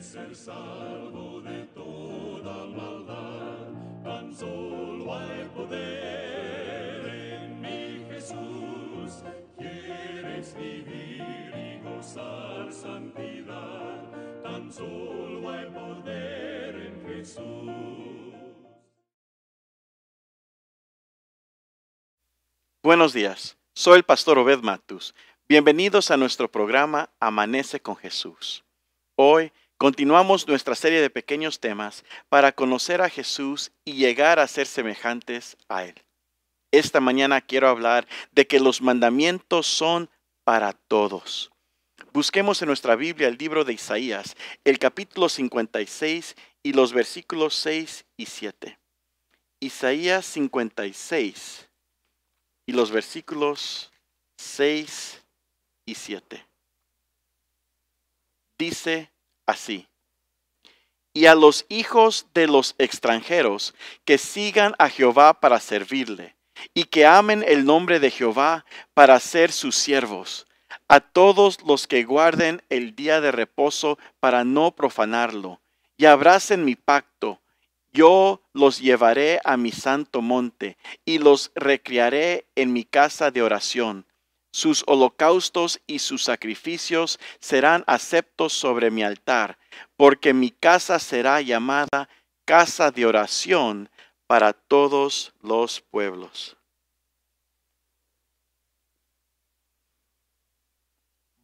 ser salvo de toda maldad, tan solo hay poder en mi Jesús. Quieres vivir y gozar santidad, tan solo hay poder en Jesús. Buenos días, soy el pastor Obed Matus. Bienvenidos a nuestro programa Amanece con Jesús. Hoy Continuamos nuestra serie de pequeños temas para conocer a Jesús y llegar a ser semejantes a Él. Esta mañana quiero hablar de que los mandamientos son para todos. Busquemos en nuestra Biblia el libro de Isaías, el capítulo 56 y los versículos 6 y 7. Isaías 56 y los versículos 6 y 7. Dice así. Y a los hijos de los extranjeros que sigan a Jehová para servirle, y que amen el nombre de Jehová para ser sus siervos, a todos los que guarden el día de reposo para no profanarlo, y abracen mi pacto, yo los llevaré a mi santo monte, y los recrearé en mi casa de oración, sus holocaustos y sus sacrificios serán aceptos sobre mi altar, porque mi casa será llamada casa de oración para todos los pueblos.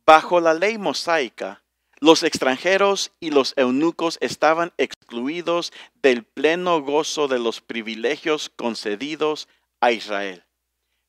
Bajo la ley mosaica, los extranjeros y los eunucos estaban excluidos del pleno gozo de los privilegios concedidos a Israel.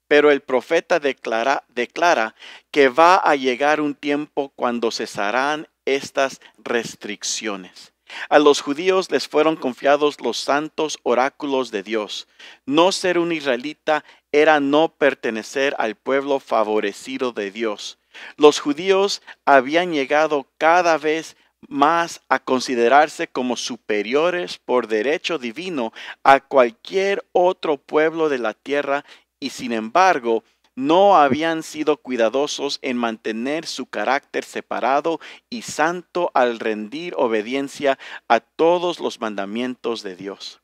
Pero el profeta declara, declara que va a llegar un tiempo cuando cesarán estas restricciones. A los judíos les fueron confiados los santos oráculos de Dios. No ser un israelita era no pertenecer al pueblo favorecido de Dios. Los judíos habían llegado cada vez más a considerarse como superiores por derecho divino a cualquier otro pueblo de la tierra y sin embargo no habían sido cuidadosos en mantener su carácter separado y santo al rendir obediencia a todos los mandamientos de Dios.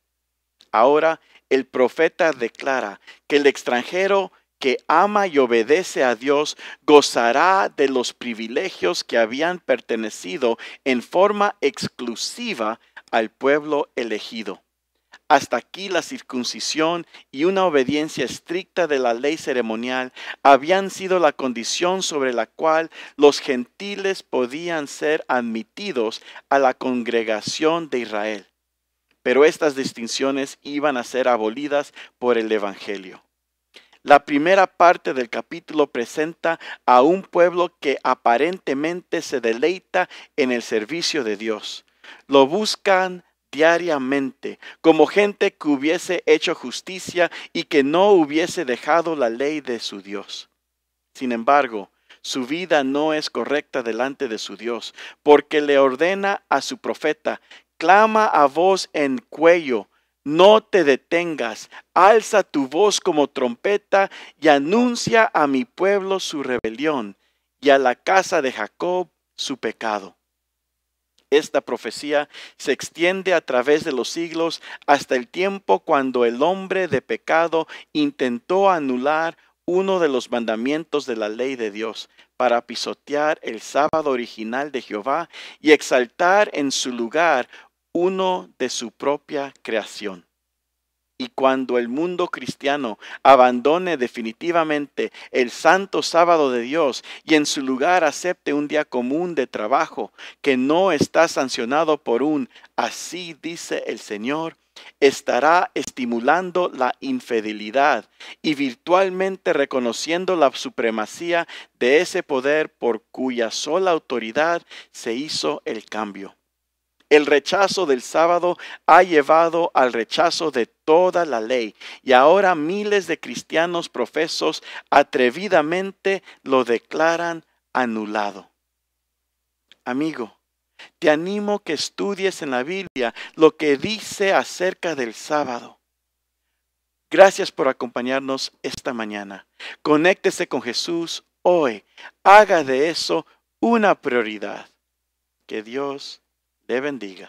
Ahora el profeta declara que el extranjero que ama y obedece a Dios gozará de los privilegios que habían pertenecido en forma exclusiva al pueblo elegido. Hasta aquí la circuncisión y una obediencia estricta de la ley ceremonial habían sido la condición sobre la cual los gentiles podían ser admitidos a la congregación de Israel. Pero estas distinciones iban a ser abolidas por el Evangelio. La primera parte del capítulo presenta a un pueblo que aparentemente se deleita en el servicio de Dios. Lo buscan diariamente, como gente que hubiese hecho justicia y que no hubiese dejado la ley de su Dios. Sin embargo, su vida no es correcta delante de su Dios, porque le ordena a su profeta, clama a voz en cuello, no te detengas, alza tu voz como trompeta y anuncia a mi pueblo su rebelión y a la casa de Jacob su pecado esta profecía se extiende a través de los siglos hasta el tiempo cuando el hombre de pecado intentó anular uno de los mandamientos de la ley de Dios para pisotear el sábado original de Jehová y exaltar en su lugar uno de su propia creación. Y cuando el mundo cristiano abandone definitivamente el santo sábado de Dios y en su lugar acepte un día común de trabajo que no está sancionado por un así dice el Señor, estará estimulando la infidelidad y virtualmente reconociendo la supremacía de ese poder por cuya sola autoridad se hizo el cambio. El rechazo del sábado ha llevado al rechazo de toda la ley y ahora miles de cristianos profesos atrevidamente lo declaran anulado. Amigo, te animo que estudies en la Biblia lo que dice acerca del sábado. Gracias por acompañarnos esta mañana. Conéctese con Jesús hoy. Haga de eso una prioridad. Que Dios le bendiga.